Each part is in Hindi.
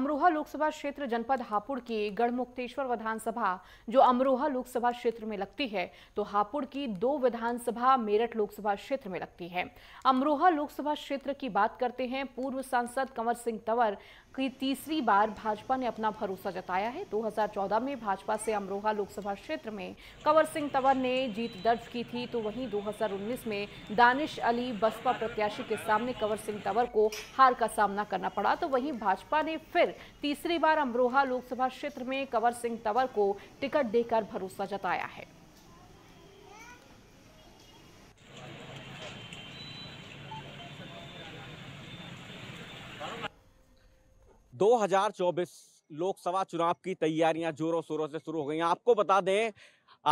अमरोहा लोकसभा क्षेत्र जनपद हापुड़ की गढ़मुक्तेश्वर विधानसभा जो अमरोहा लोकसभा क्षेत्र में लगती है तो हापुड़ की दो विधानसभा मेरठ लोकसभा क्षेत्र में लगती है अमरोहा लोकसभा क्षेत्र की बात करते हैं पूर्व सांसद कंवर सिंह तंवर की तीसरी बार भाजपा ने अपना भरोसा जताया है 2014 में भाजपा से अमरोहा लोकसभा क्षेत्र में कंवर सिंह तंवर ने जीत दर्ज की थी तो वहीं 2019 में दानिश अली बसपा प्रत्याशी के सामने कंवर सिंह तंवर को हार का सामना करना पड़ा तो वहीं भाजपा ने फिर फिर तीसरी बार अमरोहा लोकसभा क्षेत्र में कंवर सिंह तंवर को टिकट देकर भरोसा जताया है दो हजार चौबीस लोकसभा चुनाव की तैयारियां जोरों शोरों से शुरू हो गई आपको बता दें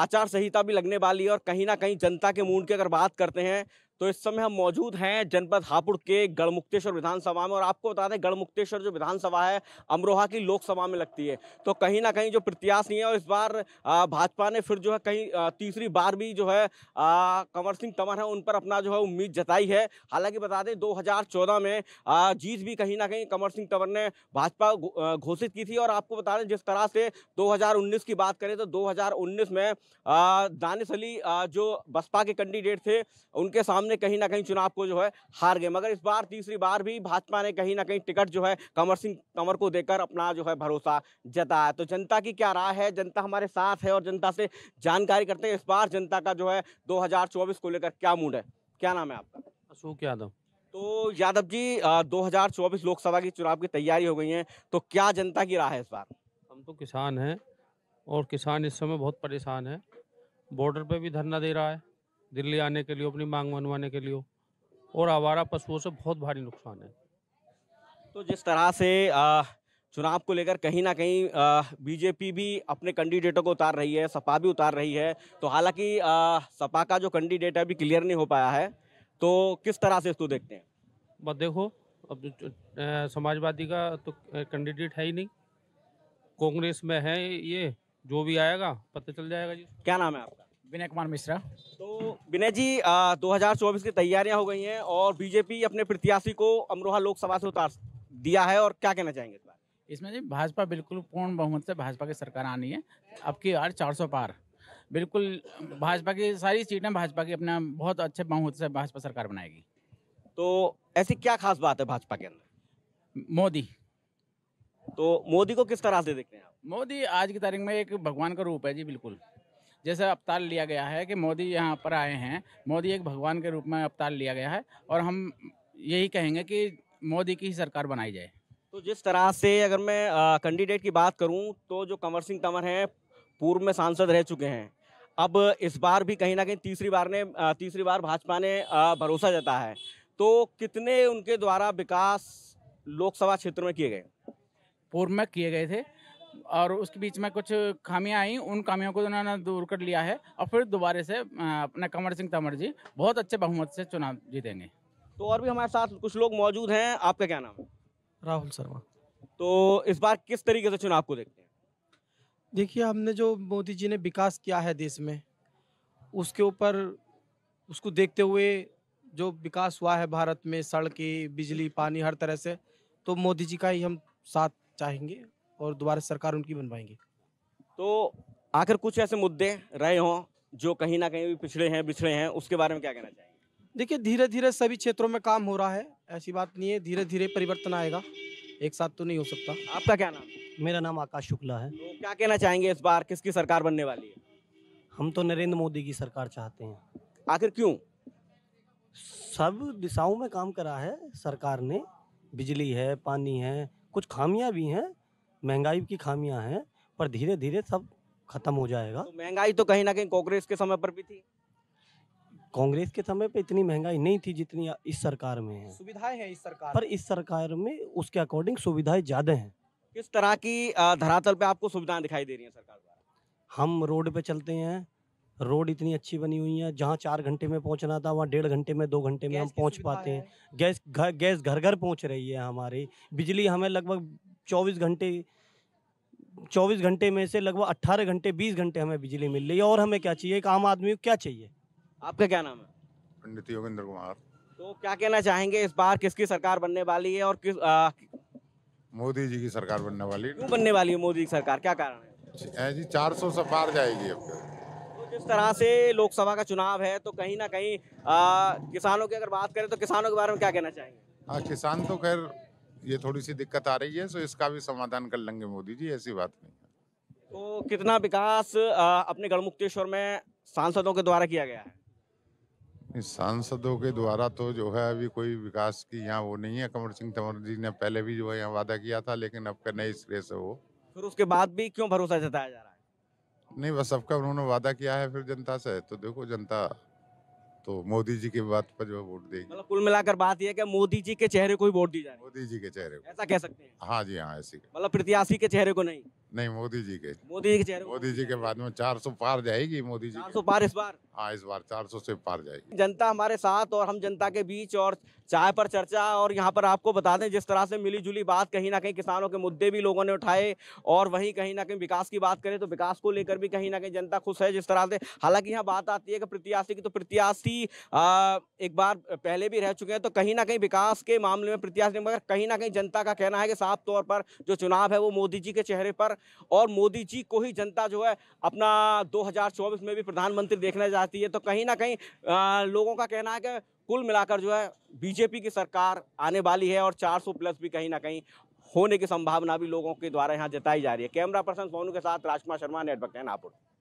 आचार संहिता भी लगने वाली है और कहीं ना कहीं जनता के मूड की अगर बात करते हैं तो इस समय हम मौजूद हैं जनपद हापुड़ के गढ़मुक्तेश्वर विधानसभा में और आपको बता दें गढ़मुक्तेश्वर जो विधानसभा है अमरोहा की लोकसभा में लगती है तो कहीं ना कहीं जो प्रत्याशी हैं है और इस बार भाजपा ने फिर जो है कहीं तीसरी बार भी जो है कंवर सिंह तंवर है उन पर अपना जो है उम्मीद जताई है हालांकि बता दें दो में जीत भी कहीं ना कहीं कंवर सिंह तंवर ने भाजपा घोषित की थी और आपको बता दें जिस तरह से दो की बात करें तो दो में दानिश अली जो बसपा के कैंडिडेट थे उनके सामने ने कहीं ना कहीं चुनाव को जो है हार गए मगर इस बार तीसरी बार भी भाजपा ने कहीं ना कहीं टिकट जो है कंवर सिंह कंवर को देकर अपना जो है भरोसा जताया तो जनता की क्या राय है जनता हमारे साथ है और जनता से जानकारी करते हैं इस बार जनता का जो है दो को लेकर क्या मूड है क्या नाम है आपका अशोक यादव तो यादव जी दो लोकसभा की चुनाव की तैयारी हो गई है तो क्या जनता की राह है इस बार हम तो किसान हैं और किसान इस समय बहुत परेशान है बॉर्डर पे भी धरना दे रहा है दिल्ली आने के लिए अपनी मांग मनवाने के लिए और आवारा पशुओं से बहुत भारी नुकसान है तो जिस तरह से आ, चुनाव को लेकर कहीं ना कहीं बीजेपी भी अपने कैंडिडेटों को उतार रही है सपा भी उतार रही है तो हालांकि सपा का जो कैंडिडेट है अभी क्लियर नहीं हो पाया है तो किस तरह से इसको देखते हैं बस देखो अब समाजवादी का तो कैंडिडेट है ही नहीं कांग्रेस में है ये जो भी आएगा पता चल जाएगा जी क्या नाम है आपका विनय कुमार मिश्रा तो विनय जी आ, 2024 की तैयारियां हो गई हैं और बीजेपी अपने प्रत्याशी को अमरोहा लोकसभा से उतार दिया है और क्या कहना चाहेंगे इस बार इसमें जी भाजपा बिल्कुल पूर्ण बहुमत से भाजपा की सरकार आनी है अब की यार चार सौ पार बिल्कुल भाजपा की सारी सीटें भाजपा की अपना बहुत अच्छे बहुमत से भाजपा सरकार बनाएगी तो ऐसी क्या खास बात है भाजपा के अंदर मोदी तो मोदी को किस तरह से देखते हैं आप मोदी आज की तारीख में एक भगवान का रूप है जी बिल्कुल जैसे अवतार लिया गया है कि मोदी यहाँ पर आए हैं मोदी एक भगवान के रूप में अवतार लिया गया है और हम यही कहेंगे कि मोदी की ही सरकार बनाई जाए तो जिस तरह से अगर मैं कैंडिडेट की बात करूँ तो जो कंवर सिंह तंवर हैं पूर्व में सांसद रह चुके हैं अब इस बार भी कहीं ना कहीं तीसरी बार ने तीसरी बार भाजपा ने भरोसा जता है तो कितने उनके द्वारा विकास लोकसभा क्षेत्र में किए गए पूर्व में किए गए थे और उसके बीच में कुछ खामियां आई उन खामियों को तो उन्होंने दूर कर लिया है और फिर दोबारा से अपना कंवर सिंह तंवर जी बहुत अच्छे बहुमत से चुनाव जीतेंगे तो और भी हमारे साथ कुछ लोग मौजूद हैं आपका क्या नाम है राहुल शर्मा तो इस बार किस तरीके से चुनाव को देखते हैं देखिए हमने जो मोदी जी ने विकास किया है देश में उसके ऊपर उसको देखते हुए जो विकास हुआ है भारत में सड़कें बिजली पानी हर तरह से तो मोदी जी का ही हम साथ चाहेंगे और दोबारा सरकार उनकी बनवाएंगे तो आखिर कुछ ऐसे मुद्दे रहे हों जो कहीं ना कहीं पिछड़े हैं पिछड़े हैं उसके बारे में क्या कहना चाहेंगे देखिए धीरे धीरे सभी क्षेत्रों में काम हो रहा है ऐसी बात नहीं है धीरे धीरे परिवर्तन आएगा एक साथ तो नहीं हो सकता आपका क्या नाम मेरा नाम आकाश शुक्ला है तो क्या कहना चाहेंगे इस बार किसकी सरकार बनने वाली है हम तो नरेंद्र मोदी की सरकार चाहते हैं आखिर क्यों सब दिशाओं में काम करा है सरकार ने बिजली है पानी है कुछ खामियां भी हैं महंगाई की खामियां हैं पर धीरे धीरे सब खत्म हो जाएगा तो महंगाई तो कहीं ना कहीं कांग्रेस के समय पर भी थी कांग्रेस के समय पर इतनी महंगाई नहीं थी जितनी इस सरकार में है सुविधाएं हैं इस सरकार पर इस सरकार में उसके अकॉर्डिंग सुविधाएं ज्यादा हैं किस तरह की धरातल पे आपको सुविधाएं दिखाई दे रही हैं सरकार द्वारा हम रोड पे चलते हैं रोड इतनी अच्छी बनी हुई है जहाँ चार घंटे में पहुँचना था वहाँ डेढ़ घंटे में दो घंटे में हम पहुँच पाते हैं गैस गैस घर घर पहुँच रही है हमारी बिजली हमें लगभग चौबीस घंटे चौबीस घंटे में से लगभग 18 घंटे बीस घंटे हमें बिजली मिल रही है और हमें क्या चाहिए एक आम आदमी को क्या चाहिए आपका क्या नाम है पंडित योगेंद्र कुमार तो क्या कहना चाहेंगे इस बार किसकी सरकार बनने वाली है और किस आ... मोदी जी की सरकार बनने वाली क्यों बनने वाली है मोदी की सरकार क्या कारण है जी चार सौ से पार जाएगी अब तो जिस तरह से लोकसभा का चुनाव है तो कहीं ना कहीं आ, किसानों की अगर बात करें तो किसानों के बारे में क्या कहना चाहेंगे आ, हाँ, किसान तो खैर ये थोड़ी सी दिक्कत आ रही है सो इसका भी समाधान कर लेंगे मोदी जी ऐसी बात नहीं है तो कितना विकास अपने गढ़मुक्तेश्वर में सांसदों के द्वारा किया गया है सांसदों के द्वारा तो जो है अभी कोई विकास की यहाँ वो नहीं है कंवर सिंह तंवर जी ने पहले भी जो है यहाँ वादा किया था लेकिन अब का नए सिरे से वो फिर उसके बाद भी क्यों भरोसा जताया जा रहा है नहीं बस सबका उन्होंने वादा किया है फिर जनता से तो देखो जनता तो मोदी जी की बात पर जो वोट देगी मतलब कुल मिलाकर बात यह है कि मोदी जी के चेहरे को ही वोट दी जाए मोदी जी के चेहरे को ऐसा कह सकते हैं हाँ जी हाँ ऐसी मतलब प्रत्याशी के चेहरे को नहीं नहीं मोदी जी के मोदी जी के चेहरे मोदी जी के बाद में चार सौ पार जाएगी मोदी जी चार सौ पार इस बार हाँ इस बार सौ से पार जाएगी जनता हमारे साथ और हम जनता के बीच और चाय पर चर्चा और यहाँ पर आपको बता दें जिस तरह से मिली जुली बात कहीं ना कहीं किसानों के मुद्दे भी लोगों ने उठाए और वहीं कहीं ना कहीं विकास की बात करें तो विकास को लेकर भी कहीं ना कहीं जनता खुश है जिस तरह से हालांकि यहाँ बात आती है कि प्रत्याशी की तो प्रत्याशी एक बार पहले भी रह चुके हैं तो कहीं ना कहीं विकास के मामले में प्रत्याशी मगर कहीं ना कहीं जनता का कहना है कि साफ तौर पर जो चुनाव है वो मोदी जी के चेहरे पर और मोदी जी को ही जनता जो है अपना दो में भी प्रधानमंत्री देखना जा चाहती है तो कहीं ना कहीं आ, लोगों का कहना है कि कुल मिलाकर जो है बीजेपी की सरकार आने वाली है और 400 प्लस भी कहीं ना कहीं होने की संभावना भी लोगों के द्वारा यहाँ जताई जा रही है कैमरा पर्सन सोनू के साथ राजकुमार शर्मा नेटवर्क नापुर